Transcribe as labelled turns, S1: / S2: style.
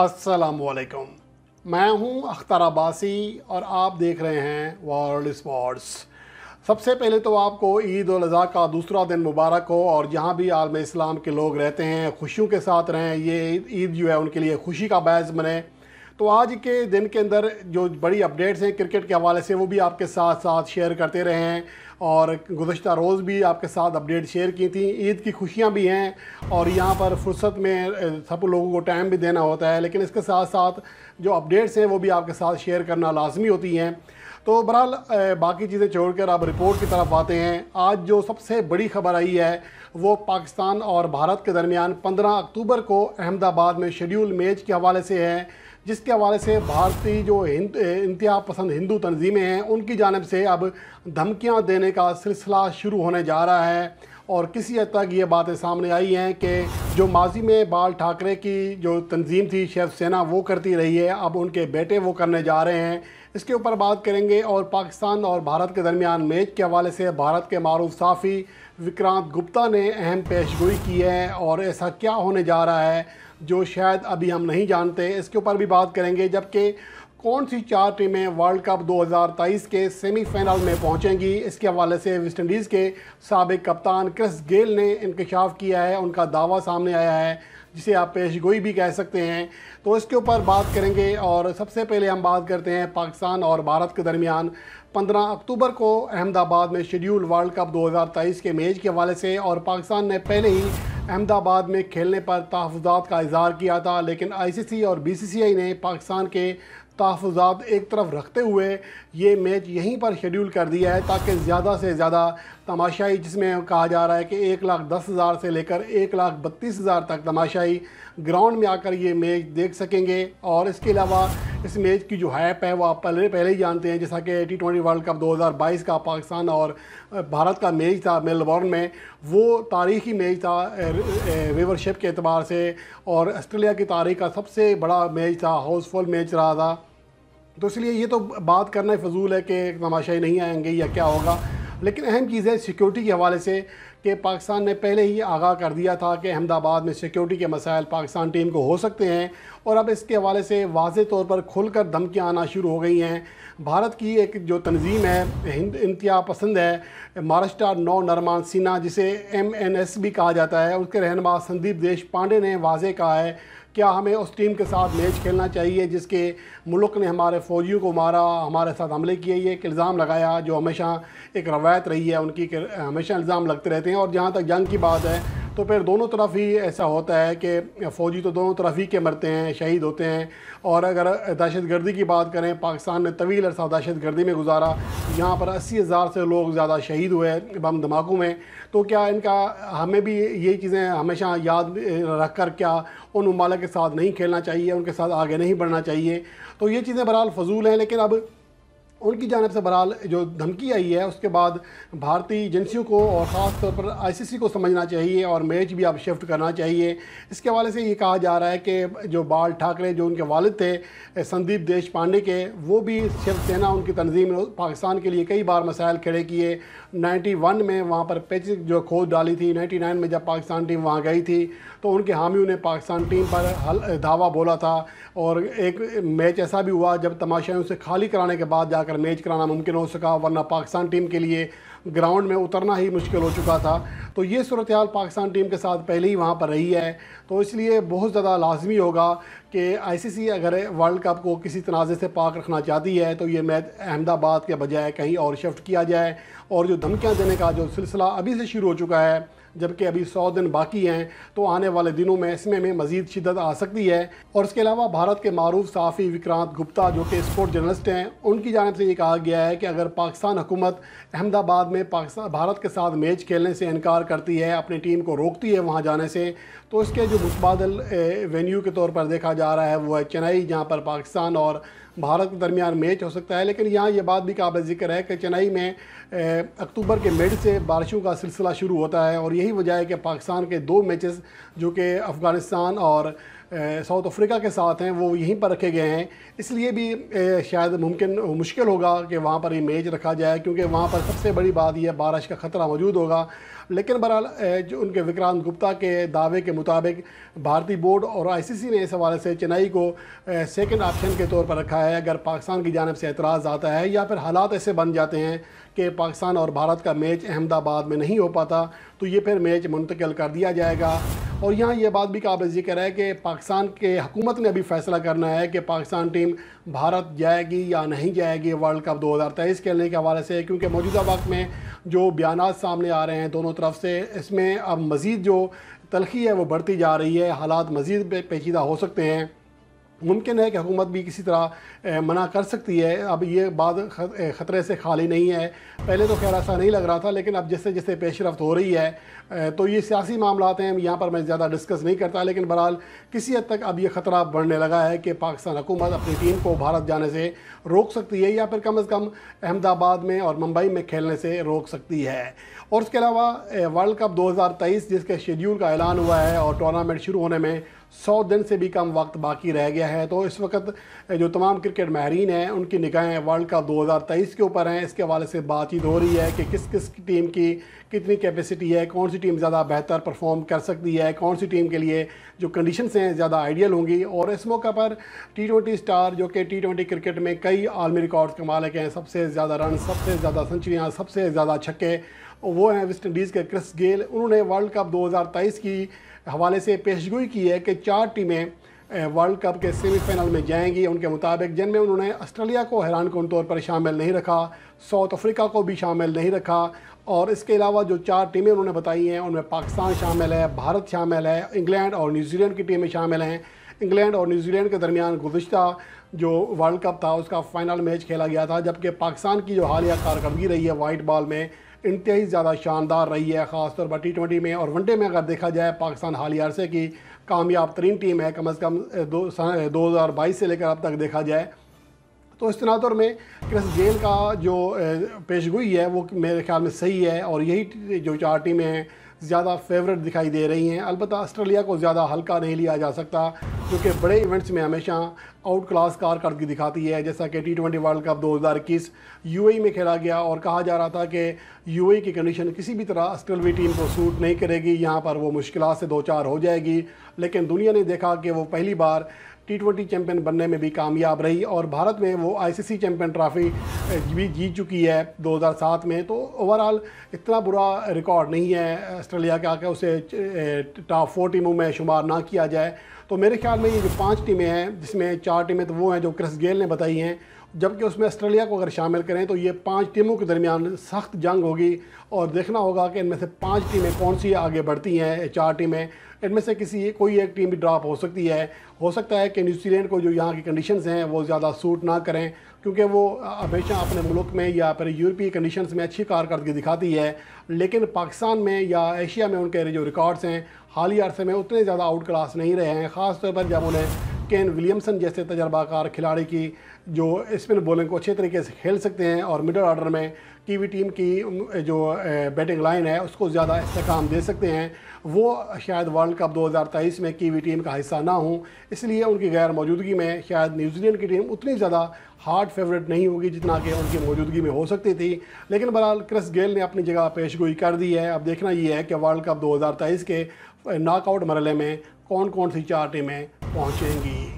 S1: असलकम मैं हूं अख्तर अब्बासी और आप देख रहे हैं वर्ल्ड स्पोर्ट्स सबसे पहले तो आपको ईद उल अज़ा का दूसरा दिन मुबारक हो और जहां भी आलम इस्लाम के लोग रहते हैं खुशियों के साथ रहें ये ईद जो है उनके लिए खुशी का बैज बने तो आज के दिन के अंदर जो बड़ी अपडेट्स हैं क्रिकेट के हवाले से वो भी आपके साथ साथ शेयर करते रहे हैं और गुजशत रोज़ भी आपके साथ अपडेट शेयर की थी ईद की खुशियाँ भी हैं और यहाँ पर फुर्सत में सब लोगों को टाइम भी देना होता है लेकिन इसके साथ साथ जो अपडेट्स हैं वो भी आपके साथ शेयर करना लाजमी होती हैं तो बहरहाल बाकी चीज़ें छोड़कर आप रिपोर्ट की तरफ आते हैं आज जो सबसे बड़ी खबर आई है वो पाकिस्तान और भारत के दरमियान 15 अक्टूबर को अहमदाबाद में शेड्यूल मैच के हवाले से है जिसके हवाले से भारतीय जो हिंद इंतहा पसंद हिंदू तनज़ीमें हैं उनकी जानब से अब धमकियाँ देने का सिलसिला शुरू होने जा रहा है और किसी हद तक ये बातें सामने आई हैं कि जो माजी में बाल ठाकरे की जो तंजीम थी शिवसेना वो करती रही है अब उनके बेटे वो करने जा रहे हैं इसके ऊपर बात करेंगे और पाकिस्तान और भारत के दरमियान मैच के हवाले से भारत के मारूफ साफ़ी विक्रांत गुप्ता ने अहम पेशगोई की है और ऐसा क्या होने जा रहा है जो शायद अभी हम नहीं जानते इसके ऊपर भी बात करेंगे जबकि कौन सी चार टीमें वर्ल्ड कप 2023 के सेमीफाइनल में पहुंचेंगी इसके हवाले से वेस्ट इंडीज़ के सबक कप्तान क्रिस गेल ने इंकशाफ किया है उनका दावा सामने आया है जिसे आप पेश गोई भी कह सकते हैं तो इसके ऊपर बात करेंगे और सबसे पहले हम बात करते हैं पाकिस्तान और भारत के दरमियान 15 अक्टूबर को अहमदाबाद में शेड्यूल वर्ल्ड कप 2023 के मैच के हवाले से और पाकिस्तान ने पहले ही अहमदाबाद में खेलने पर तहफात का इजहार किया था लेकिन आईसीसी और बीसीसीआई ने पाकिस्तान के तहफात एक तरफ रखते हुए ये मैच यहीं पर शेड्यूल कर दिया है ताकि ज़्यादा से ज़्यादा तमाशाई जिसमें कहा जा रहा है कि एक लाख दस हज़ार से लेकर एक लाख बत्तीस हज़ार तक तमाशाई ग्राउंड में आकर ये मैच देख सकेंगे और इसके अलावा इस मैच की जो हैप है वो आप पहले पहले ही जानते हैं जैसा कि टी ट्वेंटी वर्ल्ड कप 2022 का पाकिस्तान और भारत का मैच था मेलबॉर्न में वो तारीखी मैच था वेवरशिप के अतबार से और ऑस्ट्रेलिया की तारीख का सबसे बड़ा मैच था हाउसफुल मैच रहा था तो इसलिए ये तो बात करना फजूल है कि तमाशाई नहीं आएंगे या क्या होगा लेकिन अहम चीज़ है सिक्योरिटी के हवाले से कि पाकिस्तान ने पहले ही आगाह कर दिया था कि अहमदाबाद में सिक्योरिटी के मसाइल पाकिस्तान टीम को हो सकते हैं और अब इसके हवाले से वाज तौर पर खुलकर धमकियाँ आना शुरू हो गई हैं भारत की एक जो तंजीम है हिंद इंतहा पसंद है महाराष्ट्र नौ नरमान सिन्हा जिसे एम एन एस भी कहा जाता है उसके रहनमा संदीप देश पांडे ने वाज कहा है क्या हमें उस टीम के साथ मैच खेलना चाहिए जिसके मुल्क ने हमारे फ़ौजियों को मारा हमारे साथ हमले किए ये एक इल्ज़ाम लगाया जो हमेशा एक रवायत रही है उनकी हमेशा इल्ज़ाम लगते रहते हैं और जहाँ तक जंग की बात है तो फिर दोनों तरफ ही ऐसा होता है कि फ़ौजी तो दोनों तरफ ही के मरते हैं शहीद होते हैं और अगर दहशत गर्दी की बात करें पाकिस्तान ने तवील अरसा दहशत गर्दी में गुजारा यहाँ पर अस्सी हज़ार से लोग ज़्यादा शहीद हुए बम धमाकों में तो क्या इनका हमें भी यही चीज़ें हमेशा याद रख कर क्या उन ममालक के साथ नहीं खेलना चाहिए उनके साथ आगे नहीं बढ़ना चाहिए तो ये चीज़ें बहरहाल फजूल हैं लेकिन अब उनकी जानब से बहरहाल जो धमकी आई है उसके बाद भारतीय एजेंसियों को और ख़ास तौर पर आईसीसी को समझना चाहिए और मैच भी अब शिफ्ट करना चाहिए इसके हवाले से ये कहा जा रहा है कि जो बाल ठाकरे जो उनके वालद थे संदीप देश पांडे के वो भी शिवसेना उनकी तंजीम ने पाकिस्तान के लिए कई बार मसाइल खड़े किए वन में वहाँ पर पिच जो खोज डाली थी नाइन में जब पाकिस्तान टीम वहाँ गई थी तो उनके हामियों ने पाकिस्तान टीम पर हल धावा बोला था और एक मैच ऐसा भी हुआ जब तमाशाओं से खाली कराने के बाद जाकर मैच कराना मुमकिन हो सका वरना पाकिस्तान टीम के लिए ग्राउंड में उतरना ही मुश्किल हो चुका था तो ये सूरत हाल पाकिस्तान टीम के साथ पहले ही वहाँ पर रही है तो इसलिए बहुत ज़्यादा लाजमी होगा कि आईसीसी अगर वर्ल्ड कप को किसी तनाज़े से पाक रखना चाहती है तो ये मैच अहमदाबाद के बजाय कहीं और शिफ्ट किया जाए और जो धमकियाँ देने का जो सिलसिला अभी से शुरू हो चुका है जबकि अभी सौ दिन बाकी हैं तो आने वाले दिनों में इसमें में मजीद शिदत आ सकती है और इसके अलावा भारत के मरूफ साफ़ी विक्रांत गुप्ता जो कि स्पोर्ट जर्नलिस्ट हैं उनकी जानब से ये कहा गया है कि अगर पाकिस्तान हुकूमत अहमदाबाद में पाकिस्तान भारत के साथ मैच खेलने से इनकार करती है अपनी टीम को रोकती है वहाँ जाने से तो इसके जो मुतबादल वेन्यू के तौर पर देखा जा रहा है वो है चेन्नई जहाँ पर पाकिस्तान और भारत के दरमियान मैच हो सकता है लेकिन यहाँ ये बात भी काबिल जिक्र है कि चेन्नई में अक्टूबर के मिड से बारिशों का सिलसिला शुरू होता है और यही वजह है कि पाकिस्तान के दो मैचेस जो कि अफ़गानिस्तान और साउथ अफ्रीका के साथ हैं वो यहीं पर रखे गए हैं इसलिए भी शायद मुमकिन मुश्किल होगा कि वहाँ पर ये मैच रखा जाए क्योंकि वहाँ पर सबसे बड़ी बात यह बारिश का ख़तरा मौजूद होगा लेकिन बहरहाल जो उनके विक्रांत गुप्ता के दावे के मुताबिक भारतीय बोर्ड और आईसीसी ने इस हवाले से चेन्नई को सेकंड ऑप्शन के तौर पर रखा है अगर पाकिस्तान की जानब से एतराज़ आता है या फिर हालात ऐसे बन जाते हैं कि पाकिस्तान और भारत का मैच अहमदाबाद में नहीं हो पाता तो ये फिर मैच मुंतकिल कर दिया जाएगा और यहाँ ये बात भी काबिल जिक्र है कि पाकिस्तान के हकूमत ने अभी फैसला करना है कि पाकिस्तान टीम भारत जाएगी या नहीं जाएगी वर्ल्ड कप दो हज़ार तेईस खेलने के हवाले से क्योंकि मौजूदा वक्त में जो बयान सामने आ रहे हैं दोनों तरफ से इसमें अब मज़ीद जो तलखी है वो बढ़ती जा रही है हालात मज़ीद पेचीदा हो सकते हैं मुमकिन है कि हुकूमत भी किसी तरह मना कर सकती है अब ये बात ख़तरे से खाली नहीं है पहले तो खैर ऐसा नहीं लग रहा था लेकिन अब जैसे जैसे रफ्त हो रही है तो ये सियासी मामला हैं यहाँ पर मैं ज़्यादा डिस्कस नहीं करता लेकिन बहरहाल किसी हद तक अब ये ख़तरा बढ़ने लगा है कि पाकिस्तान हुकूमत अपनी टीम को भारत जाने से रोक सकती है या फिर कम अज़ कम अहमदाबाद में और मुंबई में खेलने से रोक सकती है और उसके अलावा वर्ल्ड कप तेईस जिसके शेड्यूल का ऐलान हुआ है और टूर्नामेंट शुरू होने में सौ दिन से भी कम वक्त बाकी रह गया है तो इस वक्त जो तमाम क्रिकेट माहरीन हैं उनकी निगाहें वर्ल्ड कप 2023 के ऊपर हैं इसके हवाले से बातचीत हो रही है कि किस किस टीम की कितनी कैपेसिटी है कौन सी टीम ज़्यादा बेहतर परफॉर्म कर सकती है कौन सी टीम के लिए जो कंडीशन हैं ज़्यादा आइडियल होंगी और इस मौके पर टी स्टार जो कि टी क्रिकेट में कई आलमी रिकॉर्ड के मालिक हैं सबसे ज़्यादा रन सबसे ज़्यादा सेंचुरियाँ सबसे ज़्यादा छक्के वो हैं वेस्ट इंडीज़ के क्रिस गेल उन्होंने वर्ल्ड कप तेईस की हवाले से पेशगोई की है कि चार टीमें वर्ल्ड कप के सेमीफाइनल में जाएंगी उनके मुताबिक जिनमें उन्होंने ऑस्ट्रेलिया को हैरान कन तौर पर शामिल नहीं रखा साउथ अफ्रीका को भी शामिल नहीं रखा और इसके अलावा जो चार टीमें उन्होंने बताई हैं उनमें पाकिस्तान शामिल है भारत शामिल है इंग्लैंड और न्यूजीलैंड की टीमें शामिल हैं इंग्लैंड और न्यूजीलैंड के दरमियान गुजशत जो वर्ल्ड कप था उसका फ़ाइनल मैच खेला गया था जबकि पाकिस्तान की जो हालिया कारकर्दगी रही है वाइट बॉल में इंतहाई ज़्यादा शानदार रही है ख़ासतौर पर टी ट्वेंटी में और वनडे में अगर देखा जाए पाकिस्तान हालिया अरसे की कामयाब तरीन टीम है कम अज़ कम दो हज़ार बाईस से लेकर अब तक देखा जाए तो इस तनातर में क्रिस गेल का जो पेशगोई है वो मेरे ख्याल में सही है और यही जो चार टीमें हैं ज़्यादा फेवरेट दिखाई दे रही हैं अलबत् आस्ट्रेलिया को ज़्यादा हल्का नहीं लिया जा सकता क्योंकि बड़े इवेंट्स में हमेशा आउट क्लास कारकर्दगी दिखाती है जैसा कि T twenty World Cup 2021 UAE में खेला गया और कहा जा रहा था कि यूएई e की कंडीशन किसी भी तरह ऑस्ट्रेलवी टीम को सूट नहीं करेगी यहाँ पर वो मुश्किल से दो चार हो जाएगी लेकिन दुनिया ने देखा कि वो पहली बार टी ट्वेंटी चैम्पियन बनने में भी कामयाब रही और भारत में वो आईसीसी चैम्पियन ट्रॉफी भी जीत चुकी है 2007 में तो ओवरऑल इतना बुरा रिकॉर्ड नहीं है ऑस्ट्रेलिया का कि उसे टॉप फोर टीमों में शुमार ना किया जाए तो मेरे ख्याल में ये जो पांच टीमें हैं जिसमें चार टीमें तो वो हैं जो क्रिस गेल ने बताई हैं जबकि उसमें ऑस्ट्रेलिया को अगर शामिल करें तो ये पांच टीमों के दरमियान सख्त जंग होगी और देखना होगा कि इनमें से पांच टीमें कौन सी आगे बढ़ती हैं चार टीमें इनमें से किसी कोई एक टीम भी ड्रॉप हो सकती है हो सकता है कि न्यूजीलैंड को जो यहाँ की कंडीशन हैं वो ज़्यादा सूट ना करें क्योंकि वो हमेशा अपने मुल्क में या फिर यूरोपीय कंडीशन में अच्छी कारकर्दगी दिखाती है लेकिन पाकिस्तान में या एशिया में उनके जो रिकॉर्ड्स हैं हाल ही अरसे में उतने ज़्यादा आउट क्लास नहीं रहे हैं ख़ासतौर पर जब उन्हें केन विलियमसन जैसे तजर्बाकार खिलाड़ी की जो स्पिन बॉलिंग को अच्छे तरीके से खेल सकते हैं और मिडल ऑर्डर में कीवी टीम की जो बैटिंग लाइन है उसको ज़्यादा इसकाम दे सकते हैं वो शायद वर्ल्ड कप 2023 में कीवी टीम का हिस्सा ना हो इसलिए उनकी गैर मौजूदगी में शायद न्यूजीलैंड की टीम उतनी ज़्यादा हार्ड फेवरेट नहीं होगी जितना कि उनकी मौजूदगी में हो सकती थी लेकिन बहरहाल क्रिस गेल ने अपनी जगह पेश गोई कर दी है अब देखना ये है कि वर्ल्ड कप दो के नाकआउट मरले में कौन कौन सी चार टीमें पहुँचेंगी